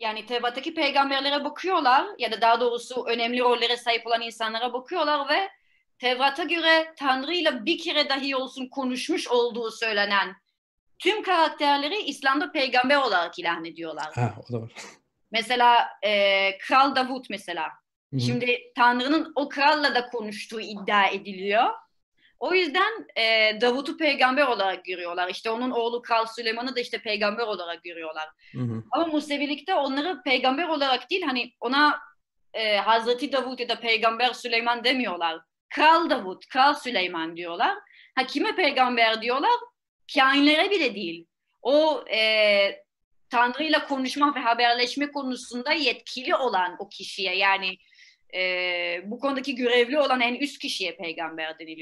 yani Tevrat'taki peygamberlere bakıyorlar ya da daha doğrusu önemli rollere sahip olan insanlara bakıyorlar ve Tevrat'a göre Tanrı ile bir kere dahi olsun konuşmuş olduğu söylenen tüm karakterleri İslam'da peygamber olarak ilan ediyorlar. Ha, o da var. Mesela e, Kral Davut mesela. Hı-hı. Şimdi Tanrı'nın o kralla da konuştuğu iddia ediliyor. O yüzden e, Davut'u peygamber olarak görüyorlar. İşte onun oğlu Kral Süleyman'ı da işte peygamber olarak görüyorlar. Hı hı. Ama Musevilikte onları peygamber olarak değil hani ona e, Hazreti Davut ya da peygamber Süleyman demiyorlar. Kral Davut, Kral Süleyman diyorlar. Ha kime peygamber diyorlar? Kainlere bile değil. O e, Tanrı ile konuşma ve haberleşme konusunda yetkili olan o kişiye yani e, bu konudaki görevli olan en üst kişiye peygamber deniliyor.